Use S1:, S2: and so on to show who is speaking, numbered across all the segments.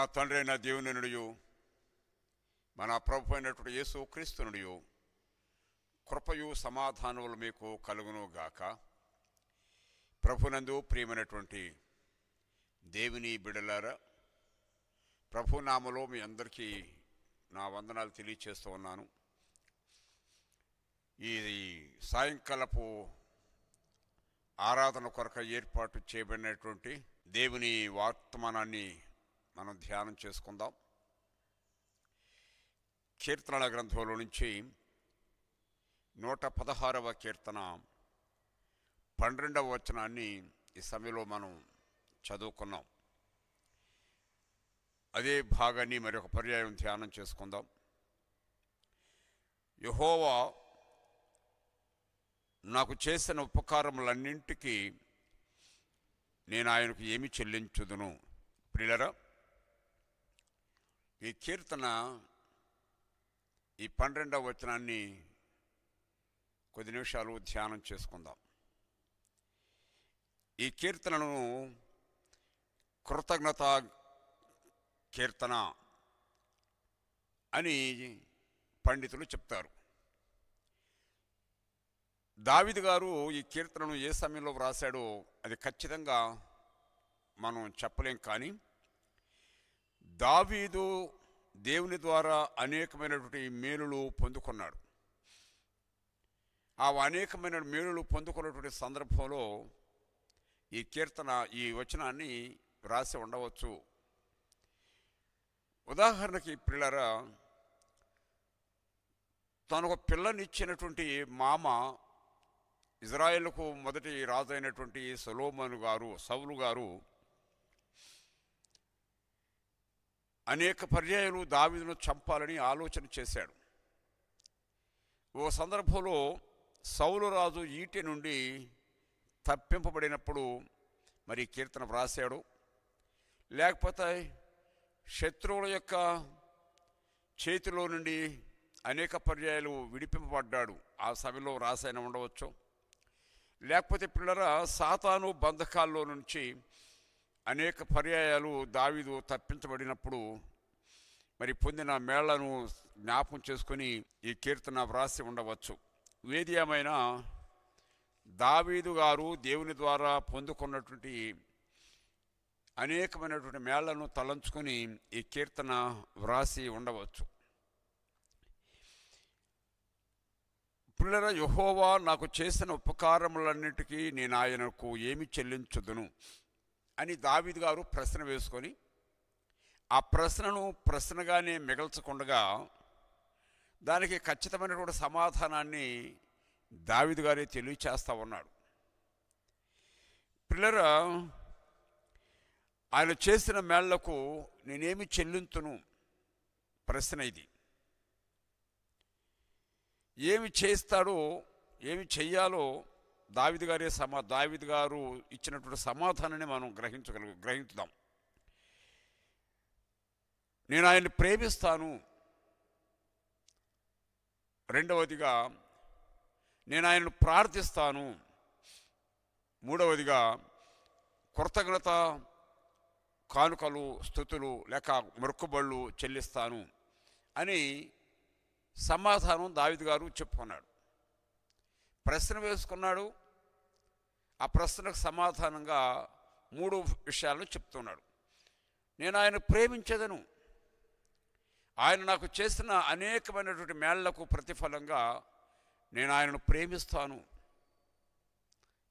S1: నా తండ్రి అయిన దేవునినుడియు మన ప్రభు అయినటువంటి యేసు క్రీస్తునుడియు కృపయు సమాధానములు మీకు కలుగునుగాక ప్రభునందు ప్రియమైనటువంటి దేవుని బిడలారా ప్రభునామలో మీ అందరికీ నా వందనాలు తెలియచేస్తూ ఉన్నాను ఈ సాయంకాలపు ఆరాధన కొరకు ఏర్పాటు చేయబడినటువంటి దేవుని వర్తమానాన్ని మనం ధ్యానం చేసుకుందాం కీర్తనల గ్రంథంలో నుంచి నూట పదహారవ కీర్తన పన్నెండవ వచనాన్ని ఈ సమయంలో మనం చదువుకున్నాం అదే భాగాన్ని మరొక పర్యాయం ధ్యానం చేసుకుందాం యహోవా నాకు చేసిన ఉపకారములన్నింటికీ నేను ఆయనకు ఏమి చెల్లించుదును ప్రిలరా ఈ కీర్తన ఈ పన్నెండవ వచనాన్ని కొద్ది నిమిషాలు ధ్యానం చేసుకుందాం ఈ కీర్తనను కృతజ్ఞత కీర్తన అని పండితులు చెప్తారు దావిద్ గారు ఈ కీర్తనను ఏ సమయంలో వ్రాసాడో అది ఖచ్చితంగా మనం చెప్పలేం కానీ దావీదు దేవుని ద్వారా అనేకమైనటువంటి మేలులు పొందుకున్నాడు ఆ అనేకమైన మేలులు పొందుకున్నటువంటి సందర్భంలో ఈ కీర్తన ఈ వచనాన్ని వ్రాసి ఉండవచ్చు ఉదాహరణకి పిల్లరా తన ఒక పిల్లనిచ్చినటువంటి మామ ఇజ్రాయెల్కు మొదటి రాజు అయినటువంటి సొలోమను గారు సౌలు గారు అనేక పర్యాయాలు దావిదును చంపాలని ఆలోచన చేశాడు ఓ సందర్భంలో రాజు ఈటె నుండి తప్పింపబడినప్పుడు మరి కీర్తన వ్రాసాడు లేకపోతే శత్రువుల యొక్క చేతిలో నుండి అనేక పర్యాయాలు విడిపింపబడ్డాడు ఆ సభలో రాసైన ఉండవచ్చు లేకపోతే పిల్లర సాతాను బంధకాల్లో నుంచి అనేక పర్యాయాలు దావీదు తప్పించబడినప్పుడు మరి పొందిన మేళ్లను జ్ఞాపం చేసుకొని ఈ కీర్తన వ్రాసి ఉండవచ్చు ఏది ఏమైనా దావీదు గారు దేవుని ద్వారా పొందుకున్నటువంటి అనేకమైనటువంటి మేళ్లను తలంచుకొని ఈ కీర్తన వ్రాసి ఉండవచ్చు పిల్లల యహోవా నాకు చేసిన ఉపకారములన్నిటికీ నేను ఆయనకు ఏమి చెల్లించదును అని దావిదు గారు ప్రశ్న వేసుకొని ఆ ప్రశ్నను ప్రశ్నగానే మిగల్చకుండా దానికి ఖచ్చితమైనటువంటి సమాధానాన్ని దావిదు గారే తెలియచేస్తూ ఉన్నాడు పిల్లర ఆయన చేసిన మేళ్లకు నేనేమి చెల్లింతును ప్రశ్న ఇది ఏమి చేస్తాడో ఏమి చెయ్యాలో దావిది గారే సమా దావిది గారు ఇచ్చినటువంటి సమాధానాన్ని మనం గ్రహించగల గ్రహించుదాం నేను ఆయన్ని ప్రేమిస్తాను రెండవదిగా నేను ఆయనను ప్రార్థిస్తాను మూడవదిగా కృతజ్ఞత కానుకలు స్థుతులు లేక మొక్కుబళ్ళు చెల్లిస్తాను అని సమాధానం దావిద్ గారు చెప్పుకున్నాడు ప్రశ్న వేసుకున్నాడు ఆ ప్రశ్నకు సమాధానంగా మూడు విషయాలను చెప్తున్నాడు నేను ఆయన ప్రేమించదను ఆయన నాకు చేసిన అనేకమైనటువంటి మేళ్లకు ప్రతిఫలంగా నేను ఆయనను ప్రేమిస్తాను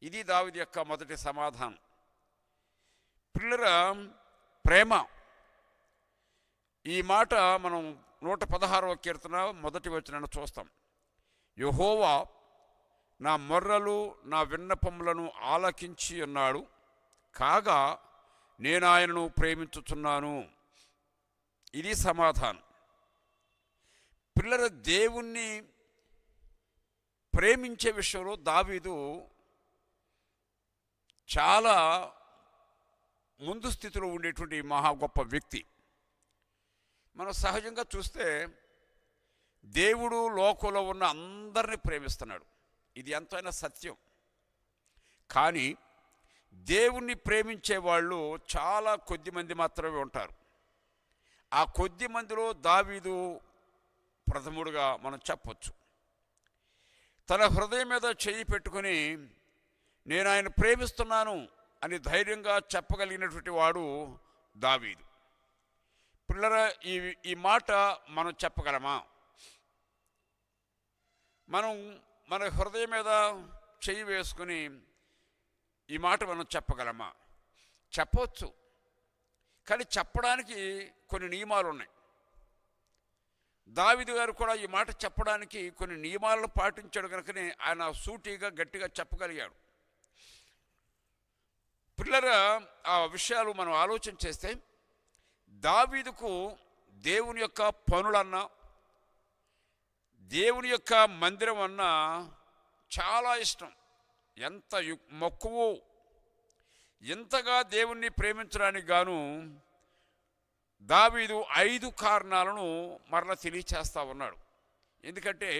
S1: ఇది దావిది యొక్క మొదటి సమాధానం పిల్లల ప్రేమ ఈ మాట మనం నూట పదహారవ కీర్తన మొదటి వచ్చిన చూస్తాం యహోవా నా మొర్రలు నా విన్నపములను ఆలకించి అన్నాడు కాగా నేను ఆయనను ప్రేమించుతున్నాను ఇది సమాధానం పిల్లల దేవుణ్ణి ప్రేమించే విషయంలో దావీదు చాలా ముందు స్థితిలో ఉండేటువంటి మహా గొప్ప వ్యక్తి మనం సహజంగా చూస్తే దేవుడు లోకంలో ఉన్న అందరినీ ప్రేమిస్తున్నాడు ఇది ఎంతైనా సత్యం కానీ దేవుణ్ణి ప్రేమించే వాళ్ళు చాలా కొద్ది మంది మాత్రమే ఉంటారు ఆ కొద్ది మందిలో దావీదు ప్రథముడుగా మనం చెప్పొచ్చు తన హృదయం మీద చేయి పెట్టుకుని నేను ఆయన ప్రేమిస్తున్నాను అని ధైర్యంగా చెప్పగలిగినటువంటి వాడు దావీదు పిల్లల ఈ ఈ మాట మనం చెప్పగలమా మనం మన హృదయం మీద చేయి వేసుకుని ఈ మాట మనం చెప్పగలమా చెప్పవచ్చు కానీ చెప్పడానికి కొన్ని నియమాలు ఉన్నాయి దావిది గారు కూడా ఈ మాట చెప్పడానికి కొన్ని నియమాలను పాటించాడు కనుకనే ఆయన సూటిగా గట్టిగా చెప్పగలిగాడు పిల్లల ఆ విషయాలు మనం ఆలోచన చేస్తే దావీదుకు దేవుని యొక్క పనులన్నా దేవుని యొక్క మందిరం అన్న చాలా ఇష్టం ఎంత మక్కువ ఎంతగా దేవుణ్ణి ప్రేమించడానికి గాను దావీదు ఐదు కారణాలను మరలా తెలియచేస్తా ఉన్నాడు ఎందుకంటే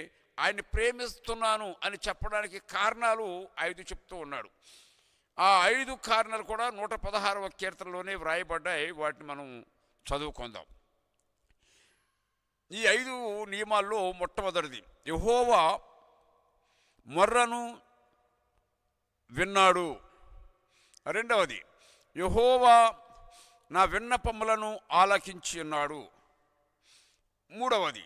S1: ఆయన్ని ప్రేమిస్తున్నాను అని చెప్పడానికి కారణాలు ఐదు చెప్తూ ఉన్నాడు ఆ ఐదు కారణాలు కూడా నూట పదహారవ కీర్తనలోనే వ్రాయబడ్డాయి వాటిని మనం చదువుకుందాం ఈ ఐదు నియమాల్లో మొట్టమొదటిది యహోవా మర్రను విన్నాడు రెండవది యహోవా నా విన్నపములను ఆలకించి ఉన్నాడు మూడవది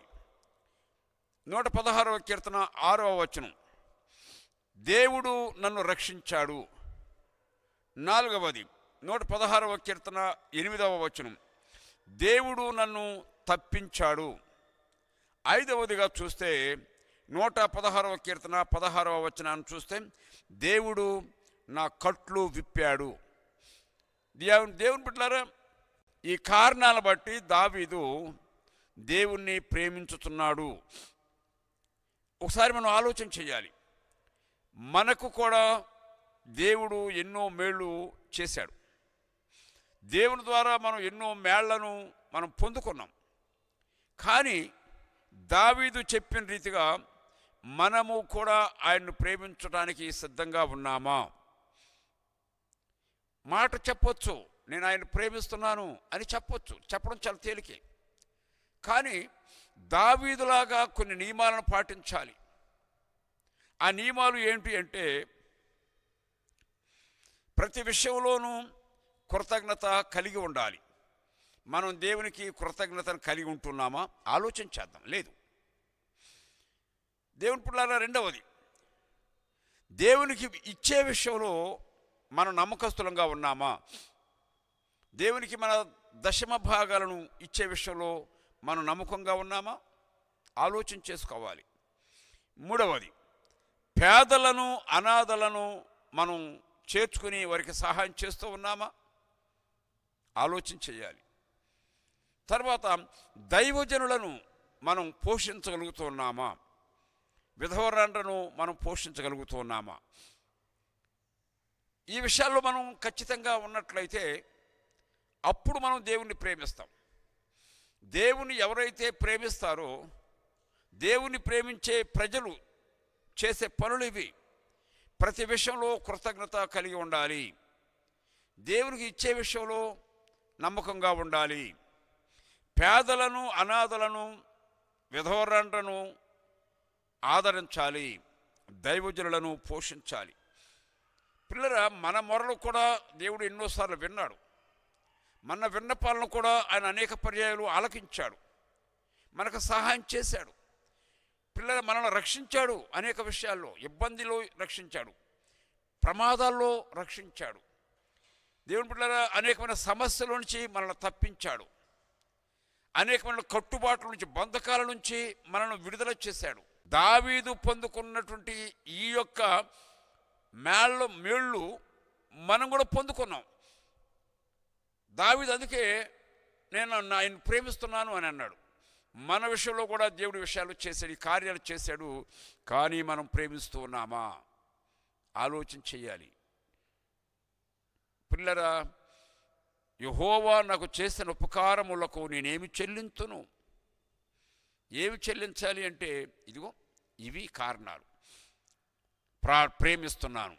S1: నూట పదహారవ కీర్తన ఆరవ వచనం దేవుడు నన్ను రక్షించాడు నాలుగవది నూట పదహారవ కీర్తన ఎనిమిదవ వచనం దేవుడు నన్ను తప్పించాడు ఐదవదిగా చూస్తే నూట పదహారవ కీర్తన పదహారవ వచనాన్ని చూస్తే దేవుడు నా కట్లు విప్పాడు దేవుని దేవుని బిడ్డలారా ఈ కారణాల బట్టి దావీదు దేవుణ్ణి ప్రేమించుతున్నాడు ఒకసారి మనం ఆలోచన చేయాలి మనకు కూడా దేవుడు ఎన్నో మేళ్ళు చేశాడు దేవుని ద్వారా మనం ఎన్నో మేళ్లను మనం పొందుకున్నాం కానీ దావీదు చెప్పిన రీతిగా మనము కూడా ఆయన్ను ప్రేమించడానికి సిద్ధంగా ఉన్నామా మాట చెప్పొచ్చు నేను ఆయన ప్రేమిస్తున్నాను అని చెప్పొచ్చు చెప్పడం చాలా తేలికే కానీ దావీదులాగా కొన్ని నియమాలను పాటించాలి ఆ నియమాలు ఏంటి అంటే ప్రతి విషయంలోనూ కృతజ్ఞత కలిగి ఉండాలి మనం దేవునికి కృతజ్ఞతను కలిగి ఉంటున్నామా ఆలోచన చేద్దాం లేదు దేవుని పుల్లారా రెండవది దేవునికి ఇచ్చే విషయంలో మనం నమ్మకస్తులంగా ఉన్నామా దేవునికి మన దశమ భాగాలను ఇచ్చే విషయంలో మనం నమ్మకంగా ఉన్నామా ఆలోచన చేసుకోవాలి మూడవది పేదలను అనాథలను మనం చేర్చుకుని వారికి సహాయం చేస్తూ ఉన్నామా ఆలోచన చేయాలి తర్వాత దైవజనులను మనం పోషించగలుగుతున్నామా విధవరాండ్రను మనం పోషించగలుగుతున్నామా ఈ విషయాల్లో మనం ఖచ్చితంగా ఉన్నట్లయితే అప్పుడు మనం దేవుణ్ణి ప్రేమిస్తాం దేవుని ఎవరైతే ప్రేమిస్తారో దేవుని ప్రేమించే ప్రజలు చేసే పనులు ఇవి ప్రతి విషయంలో కృతజ్ఞత కలిగి ఉండాలి దేవునికి ఇచ్చే విషయంలో నమ్మకంగా ఉండాలి పేదలను అనాథలను విధవరంటను ఆదరించాలి దైవజనులను పోషించాలి పిల్లల మన మొరలు కూడా దేవుడు ఎన్నోసార్లు విన్నాడు మన విన్నపాలను కూడా ఆయన అనేక పర్యాయాలు ఆలకించాడు మనకు సహాయం చేశాడు పిల్లల మనల్ని రక్షించాడు అనేక విషయాల్లో ఇబ్బందిలో రక్షించాడు ప్రమాదాల్లో రక్షించాడు దేవుని పిల్లల అనేకమైన సమస్యల నుంచి మనల్ని తప్పించాడు అనేకమైన కట్టుబాట్ల నుంచి బంధకాల నుంచి మనను విడుదల చేశాడు దావీదు పొందుకున్నటువంటి ఈ యొక్క మేళ్ళ మేళ్ళు మనం కూడా పొందుకున్నాం దావీదు అందుకే నేను ఆయన ప్రేమిస్తున్నాను అని అన్నాడు మన విషయంలో కూడా దేవుడి విషయాలు చేశాడు ఈ కార్యాలు చేశాడు కానీ మనం ప్రేమిస్తూ ఉన్నామా ఆలోచన చేయాలి పిల్లరా యహోవా నాకు చేసిన ఉపకారములకు నేనేమి చెల్లించును ఏమి చెల్లించాలి అంటే ఇదిగో ఇవి కారణాలు ప్రా ప్రేమిస్తున్నాను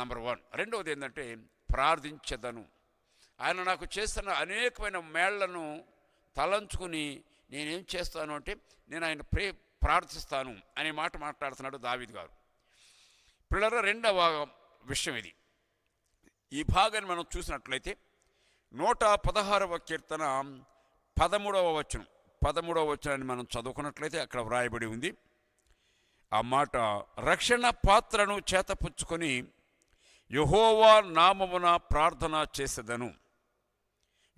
S1: నంబర్ వన్ రెండవది ఏంటంటే ప్రార్థించదను ఆయన నాకు చేసిన అనేకమైన మేళ్లను తలంచుకుని నేనేం చేస్తాను అంటే నేను ఆయన ప్రే ప్రార్థిస్తాను అనే మాట మాట్లాడుతున్నాడు దావిద్ గారు పిల్లల రెండవ విషయం ఇది ఈ భాగాన్ని మనం చూసినట్లయితే నూట పదహారవ కీర్తన పదమూడవ వచనం పదమూడవ వచనాన్ని మనం చదువుకున్నట్లయితే అక్కడ వ్రాయబడి ఉంది ఆ మాట రక్షణ పాత్రను చేతపుచ్చుకొని యహోవా నామమున ప్రార్థన చేసేదను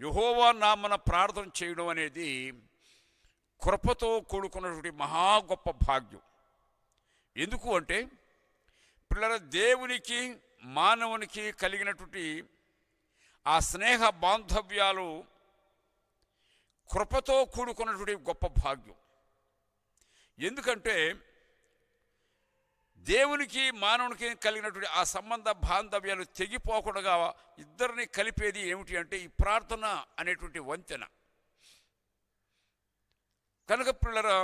S1: యహోవా నామన ప్రార్థన చేయడం అనేది కృపతో కూడుకున్నటువంటి మహా గొప్ప భాగ్యం ఎందుకు అంటే పిల్లల దేవునికి మానవునికి కలిగినటువంటి ఆ స్నేహ బాంధవ్యాలు కృపతో కూడుకున్నటువంటి గొప్ప భాగ్యం ఎందుకంటే దేవునికి మానవునికి కలిగినటువంటి ఆ సంబంధ బాంధవ్యాలు తెగిపోకుండా ఇద్దరిని కలిపేది ఏమిటి అంటే ఈ ప్రార్థన అనేటువంటి వంతెన కనుక పిల్లరా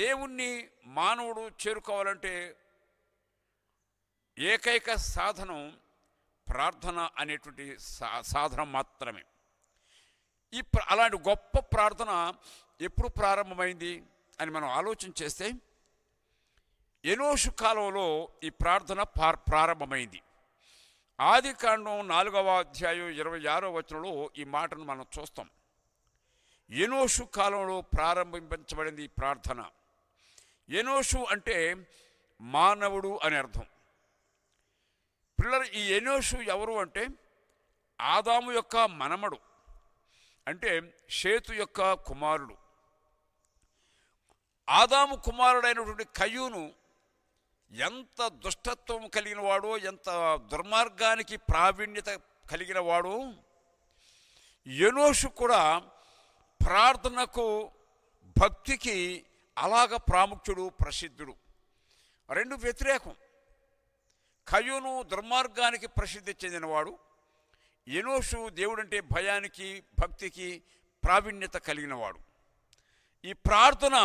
S1: దేవుణ్ణి మానవుడు చేరుకోవాలంటే ఏకైక సాధనం ప్రార్థన అనేటువంటి సాధన మాత్రమే ఈ అలాంటి గొప్ప ప్రార్థన ఎప్పుడు ప్రారంభమైంది అని మనం ఆలోచన చేస్తే ఎనోషు కాలంలో ఈ ప్రార్థన ప్రారంభమైంది ఆది కాండం నాలుగవ అధ్యాయం ఇరవై ఆరో వచనంలో ఈ మాటను మనం చూస్తాం ఎనోషు కాలంలో ప్రారంభించబడింది ఈ ప్రార్థన ఎనోషు అంటే మానవుడు అని అర్థం పిల్లలు ఈ ఎనోషు ఎవరు అంటే ఆదాము యొక్క మనమడు అంటే సేతు యొక్క కుమారుడు ఆదాము కుమారుడైనటువంటి కయ్యూను ఎంత దుష్టత్వం కలిగిన వాడో ఎంత దుర్మార్గానికి ప్రావీణ్యత కలిగిన వాడు ఎనోషు కూడా ప్రార్థనకు భక్తికి అలాగ ప్రాముఖ్యుడు ప్రసిద్ధుడు రెండు వ్యతిరేకం కయును దుర్మార్గానికి ప్రసిద్ధి చెందినవాడు ఎనోషు దేవుడంటే భయానికి భక్తికి ప్రావీణ్యత కలిగినవాడు ఈ ప్రార్థన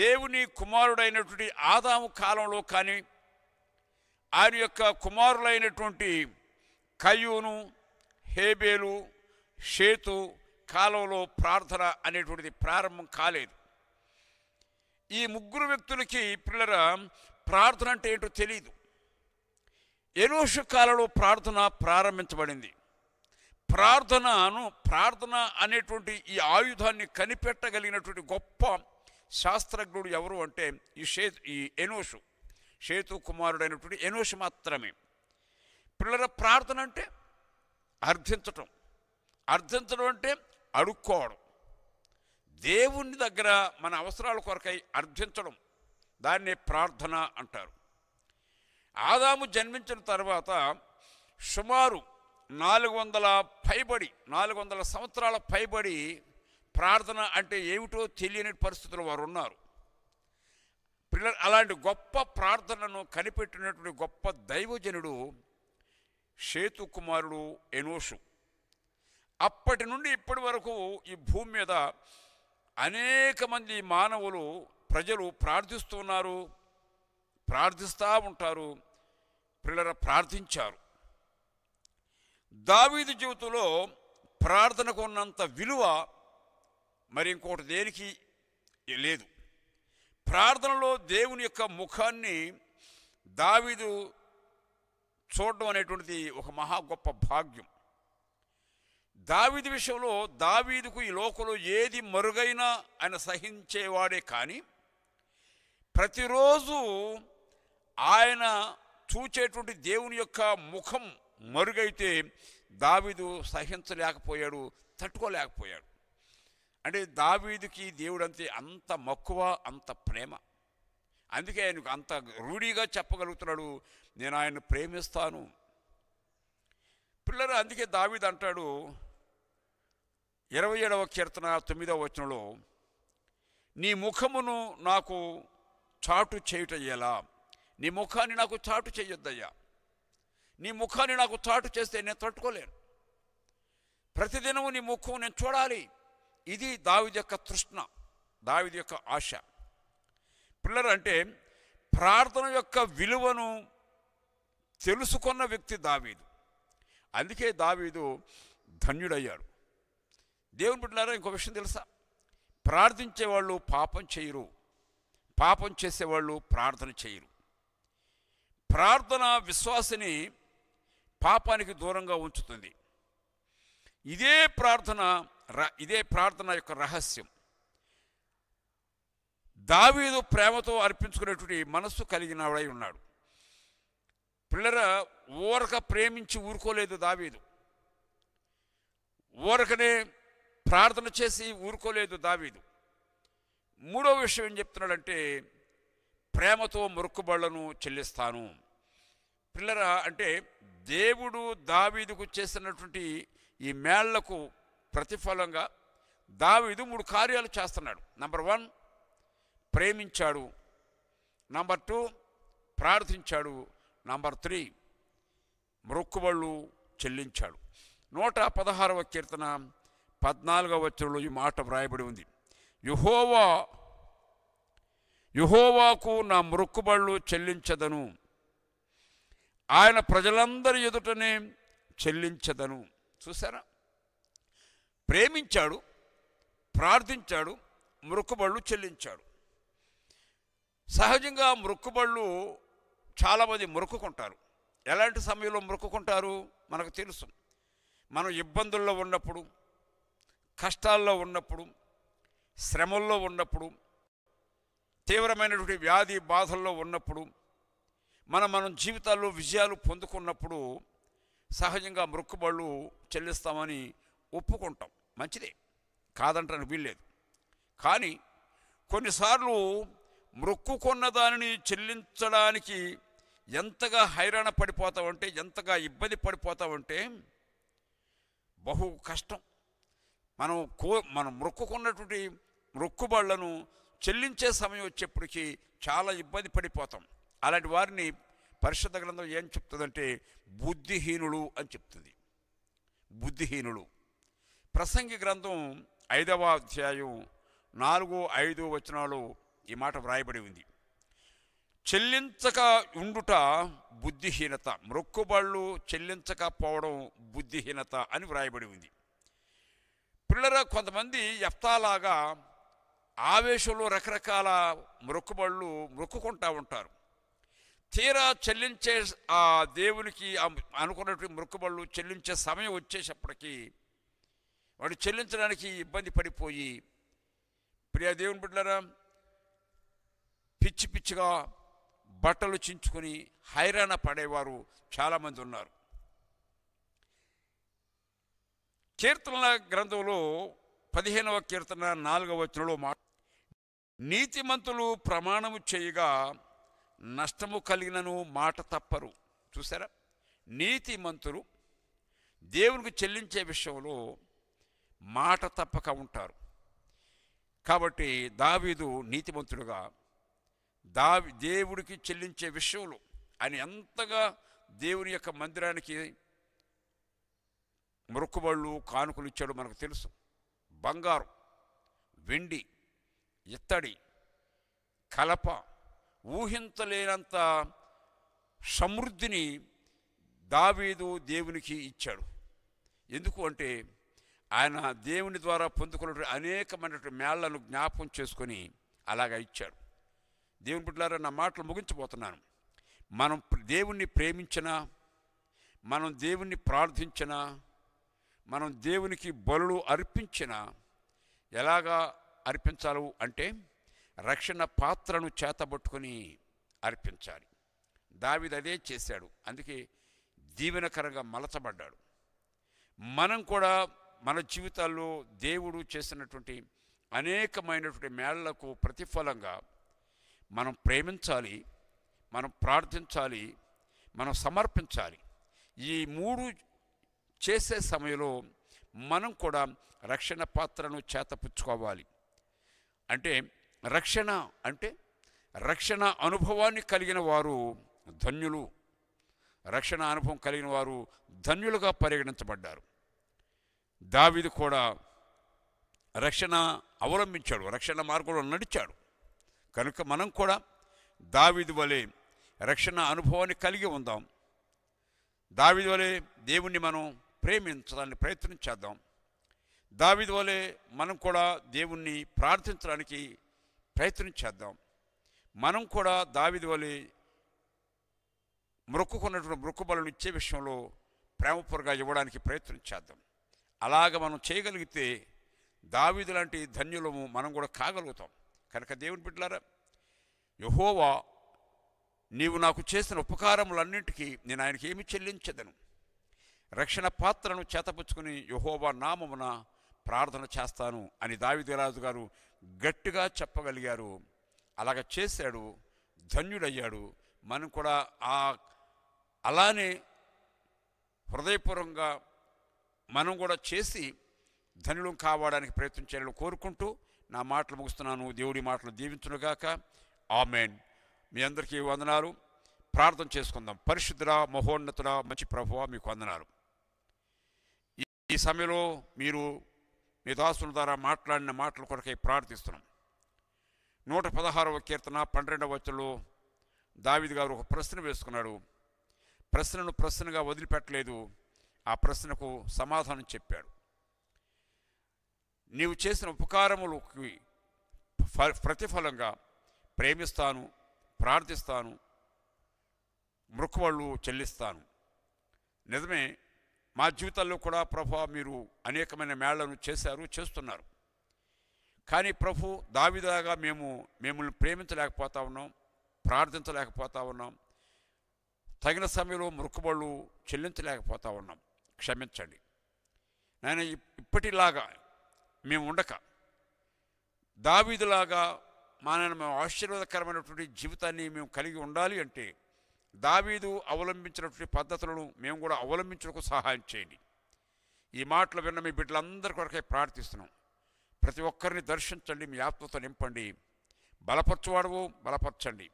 S1: దేవుని కుమారుడైనటువంటి ఆదాము కాలంలో కానీ ఆయన యొక్క కుమారులైనటువంటి కయ్యూను హేబేలు షేతు కాలంలో ప్రార్థన అనేటువంటిది ప్రారంభం కాలేదు ఈ ముగ్గురు వ్యక్తులకి పిల్లల ప్రార్థన అంటే ఏంటో తెలియదు ఎనోషు కాలంలో ప్రార్థన ప్రారంభించబడింది ప్రార్థనను ప్రార్థన అనేటువంటి ఈ ఆయుధాన్ని కనిపెట్టగలిగినటువంటి గొప్ప శాస్త్రజ్ఞుడు ఎవరు అంటే ఈ షే ఈ ఎనోషు సేతు కుమారుడైనటువంటి ఎనోషు మాత్రమే పిల్లల ప్రార్థన అంటే అర్థించటం అర్థించడం అంటే అడుక్కోవడం దేవుని దగ్గర మన అవసరాల కొరకై అర్థించడం దాన్నే ప్రార్థన అంటారు ఆదాము జన్మించిన తర్వాత సుమారు నాలుగు వందల పైబడి నాలుగు వందల సంవత్సరాల పైబడి ప్రార్థన అంటే ఏమిటో తెలియని పరిస్థితులు వారు ఉన్నారు పిల్లలు అలాంటి గొప్ప ప్రార్థనను కనిపెట్టినటువంటి గొప్ప దైవజనుడు సేతు కుమారుడు ఎనోషు అప్పటి నుండి ఇప్పటి వరకు ఈ భూమి మీద అనేక మంది మానవులు ప్రజలు ప్రార్థిస్తున్నారు ప్రార్థిస్తూ ఉంటారు పిల్లర ప్రార్థించారు దావీదు జీవితంలో ప్రార్థనకు ఉన్నంత విలువ మరి ఇంకోటి దేనికి లేదు ప్రార్థనలో దేవుని యొక్క ముఖాన్ని దావీదు చూడడం అనేటువంటిది ఒక మహా గొప్ప భాగ్యం దావీదు విషయంలో దావీదుకు ఈ లోకంలో ఏది మరుగైనా ఆయన సహించేవాడే కానీ ప్రతిరోజు ఆయన చూచేటువంటి దేవుని యొక్క ముఖం మరుగైతే దావీదు సహించలేకపోయాడు తట్టుకోలేకపోయాడు అంటే దావీదుకి దేవుడంతే అంత మక్కువ అంత ప్రేమ అందుకే ఆయనకు అంత రూఢీగా చెప్పగలుగుతున్నాడు నేను ఆయన్ను ప్రేమిస్తాను పిల్లలు అందుకే దావీద్ అంటాడు ఇరవై ఏడవ కీర్తన తొమ్మిదవ వచనంలో నీ ముఖమును నాకు చాటు చేయుట ఎలా నీ ముఖాన్ని నాకు చాటు చేయొద్దయ్యా నీ ముఖాన్ని నాకు చాటు చేస్తే నేను తట్టుకోలేను ప్రతిదినము నీ ముఖం నేను చూడాలి ఇది దావిది యొక్క తృష్ణ దావిది యొక్క ఆశ పిల్లలు అంటే ప్రార్థన యొక్క విలువను తెలుసుకున్న వ్యక్తి దావీదు అందుకే దావీదు ధన్యుడయ్యాడు దేవుని బిడ్డలారా ఇంకో విషయం తెలుసా ప్రార్థించేవాళ్ళు పాపం చేయరు పాపం చేసేవాళ్ళు ప్రార్థన చేయరు ప్రార్థన విశ్వాసిని పాపానికి దూరంగా ఉంచుతుంది ఇదే ప్రార్థన ఇదే ప్రార్థన యొక్క రహస్యం దావీదు ప్రేమతో అర్పించుకునేటువంటి మనస్సు కలిగినవాడై ఉన్నాడు పిల్లర ఊరక ప్రేమించి ఊరుకోలేదు దావీదు ఊరకనే ప్రార్థన చేసి ఊరుకోలేదు దావీదు మూడో విషయం ఏం చెప్తున్నాడంటే ప్రేమతో మొరుక్కుబళ్లను చెల్లిస్తాను పిల్లరా అంటే దేవుడు దావీదుకు చేసినటువంటి ఈ మేళ్లకు ప్రతిఫలంగా దావీదు మూడు కార్యాలు చేస్తున్నాడు నంబర్ వన్ ప్రేమించాడు నంబర్ టూ ప్రార్థించాడు నంబర్ త్రీ మొక్కుబళ్ళు చెల్లించాడు నూట పదహారవ కీర్తన పద్నాలుగవ వచ్చంలో ఈ మాట వ్రాయబడి ఉంది యుహోవా యుహోవాకు నా మొక్కుబళ్ళు చెల్లించదను ఆయన ప్రజలందరి ఎదుటనే చెల్లించదను చూసారా ప్రేమించాడు ప్రార్థించాడు మృక్కుబళ్ళు చెల్లించాడు సహజంగా మృక్కుబళ్ళు చాలామంది మొరుక్కుంటారు ఎలాంటి సమయంలో మొరుక్కుంటారు మనకు తెలుసు మనం ఇబ్బందుల్లో ఉన్నప్పుడు కష్టాల్లో ఉన్నప్పుడు శ్రమల్లో ఉన్నప్పుడు తీవ్రమైనటువంటి వ్యాధి బాధల్లో ఉన్నప్పుడు మన మనం జీవితాల్లో విజయాలు పొందుకున్నప్పుడు సహజంగా మృక్కుబళ్ళు చెల్లిస్తామని ఒప్పుకుంటాం మంచిదే కాదంటే వీల్లేదు కానీ కొన్నిసార్లు మృక్కుకున్న దానిని చెల్లించడానికి ఎంతగా హైరాణ పడిపోతామంటే ఎంతగా ఇబ్బంది పడిపోతామంటే బహు కష్టం మనం కో మనం మృక్కుకున్నటువంటి మృక్కుబళ్లను చెల్లించే సమయం వచ్చేప్పటికీ చాలా ఇబ్బంది పడిపోతాం అలాంటి వారిని పరిషత్ గ్రంథం ఏం చెప్తుందంటే బుద్ధిహీనులు అని చెప్తుంది బుద్ధిహీనులు ప్రసంగి గ్రంథం ఐదవ అధ్యాయం నాలుగు ఐదు వచనాలు ఈ మాట వ్రాయబడి ఉంది చెల్లించక ఉండుట బుద్ధిహీనత మొక్కుబళ్ళు చెల్లించకపోవడం బుద్ధిహీనత అని వ్రాయబడి ఉంది పిల్లల కొంతమంది ఎఫ్తాలాగా ఆవేశంలో రకరకాల మొక్కుబళ్ళు మొక్కుకుంటూ ఉంటారు తీరా చెల్లించే ఆ దేవునికి అనుకున్నటువంటి మొక్కుబళ్ళు చెల్లించే సమయం వచ్చేసప్పటికీ వాడు చెల్లించడానికి ఇబ్బంది పడిపోయి ప్రియా దేవుని బిడ్డరా పిచ్చి పిచ్చిగా బట్టలు చించుకొని హైరాణ పడేవారు చాలామంది ఉన్నారు కీర్తనల గ్రంథంలో పదిహేనవ కీర్తన నాలుగవ వచనంలో మాట నీతిమంతులు ప్రమాణము చేయగా నష్టము కలిగినను మాట తప్పరు చూసారా నీతిమంతులు దేవునికి చెల్లించే విషయంలో మాట తప్పక ఉంటారు కాబట్టి దావీదు నీతిమంతుడుగా దావి దేవుడికి చెల్లించే విషయంలో ఆయన ఎంతగా దేవుని యొక్క మందిరానికి మొక్కుబళ్ళు కానుకలు ఇచ్చాడు మనకు తెలుసు బంగారం వెండి ఇత్తడి కలప ఊహించలేనంత సమృద్ధిని దావీదు దేవునికి ఇచ్చాడు ఎందుకు అంటే ఆయన దేవుని ద్వారా పొందుకున్న అనేకమైనటువంటి మేళ్లను జ్ఞాపం చేసుకొని అలాగా ఇచ్చాడు దేవుని బిడ్డలారా నా మాటలు ముగించబోతున్నాను మనం దేవుణ్ణి ప్రేమించినా మనం దేవుణ్ణి ప్రార్థించినా మనం దేవునికి బలు అర్పించినా ఎలాగా అర్పించాలి అంటే రక్షణ పాత్రను చేతబట్టుకుని అర్పించాలి దావిది అదే చేశాడు అందుకే దీవెనకరంగా మలచబడ్డాడు మనం కూడా మన జీవితాల్లో దేవుడు చేసినటువంటి అనేకమైనటువంటి మేళ్లకు ప్రతిఫలంగా మనం ప్రేమించాలి మనం ప్రార్థించాలి మనం సమర్పించాలి ఈ మూడు చేసే సమయంలో మనం కూడా రక్షణ పాత్రను చేతపుచ్చుకోవాలి అంటే రక్షణ అంటే రక్షణ అనుభవాన్ని కలిగిన వారు ధన్యులు రక్షణ అనుభవం కలిగిన వారు ధన్యులుగా పరిగణించబడ్డారు దావిది కూడా రక్షణ అవలంబించాడు రక్షణ మార్గంలో నడిచాడు కనుక మనం కూడా దావిది వలె రక్షణ అనుభవాన్ని కలిగి ఉందాం దావిది వలె దేవుణ్ణి మనం ప్రేమించడానికి ప్రయత్నం చేద్దాం దావిది వలె మనం కూడా దేవుణ్ణి ప్రార్థించడానికి ప్రయత్నం చేద్దాం మనం కూడా దావిద వలె మొక్కుకున్నటువంటి మొక్కుబలను ఇచ్చే విషయంలో ప్రేమపూర్గా ఇవ్వడానికి ప్రయత్నం చేద్దాం అలాగ మనం చేయగలిగితే దావిదు లాంటి ధన్యులము మనం కూడా కాగలుగుతాం కనుక దేవుని బిడ్డలారా యహోవా నీవు నాకు చేసిన ఉపకారములన్నింటికీ నేను ఆయనకి ఏమి చెల్లించదను రక్షణ పాత్రను చేతపుచ్చుకుని యహోవా నామమున ప్రార్థన చేస్తాను అని దావిదేరాజు గారు గట్టిగా చెప్పగలిగారు అలాగ చేశాడు ధన్యుడయ్యాడు మనం కూడా ఆ అలానే హృదయపూర్వంగా మనం కూడా చేసి ధనుడు కావడానికి ప్రయత్నం చేయాలని కోరుకుంటూ నా మాటలు ముగుస్తున్నాను దేవుడి మాటలు దీవించునుగాక ఆమెన్ మీ అందరికీ వందనాలు ప్రార్థన చేసుకుందాం పరిశుద్ధురా మహోన్నతుడా మంచి ప్రభువ మీకు వందనాలు ఈ సమయంలో మీరు నీ దాసుల ద్వారా మాట్లాడిన మాటల కొరకై ప్రార్థిస్తున్నాం నూట పదహారవ కీర్తన పన్నెండవ వచ్చలో దావిది గారు ఒక ప్రశ్న వేసుకున్నాడు ప్రశ్నను ప్రశ్నగా వదిలిపెట్టలేదు ఆ ప్రశ్నకు సమాధానం చెప్పాడు నీవు చేసిన ఉపకారములకి ప్రతిఫలంగా ప్రేమిస్తాను ప్రార్థిస్తాను మృక్కువళ్ళు చెల్లిస్తాను నిజమే మా జీవితాల్లో కూడా ప్రభు మీరు అనేకమైన మేళ్లను చేశారు చేస్తున్నారు కానీ ప్రభు దావిదాగా మేము మిమ్మల్ని ప్రేమించలేకపోతా ఉన్నాం ప్రార్థించలేకపోతా ఉన్నాం తగిన సమయంలో మురుకుబళ్ళు చెల్లించలేకపోతా ఉన్నాం క్షమించండి నేను ఇప్పటిలాగా మేము ఉండక దావీదులాగా మా మేము ఆశీర్వాదకరమైనటువంటి జీవితాన్ని మేము కలిగి ఉండాలి అంటే దావీదు అవలంబించినటువంటి పద్ధతులను మేము కూడా అవలంబించడానికి సహాయం చేయండి ఈ మాటలు విన్న మీ బిడ్డలందరి కొరకే ప్రార్థిస్తున్నాం ప్రతి ఒక్కరిని దర్శించండి మీ ఆత్మతో నింపండి బలపరచువాడువు బలపరచండి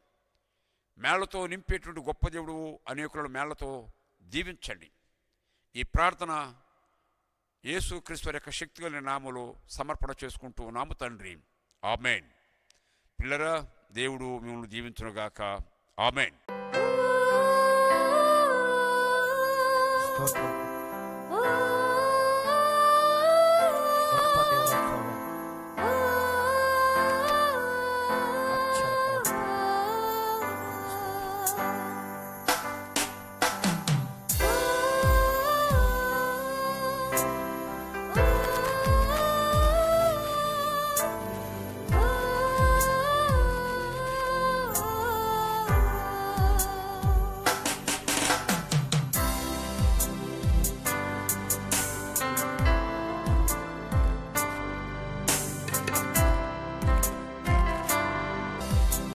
S1: మేళ్లతో నింపేటువంటి గొప్ప దేవుడు అనేకులను మేళ్లతో దీవించండి ఈ ప్రార్థన యేసు క్రీస్తు యొక్క శక్తి కలిగిన నామలో సమర్పణ చేసుకుంటూ నాము తండ్రి ఆమెన్ పిల్లరా దేవుడు మిమ్మల్ని దీవించునుగాక ఆమెన్ Spoko.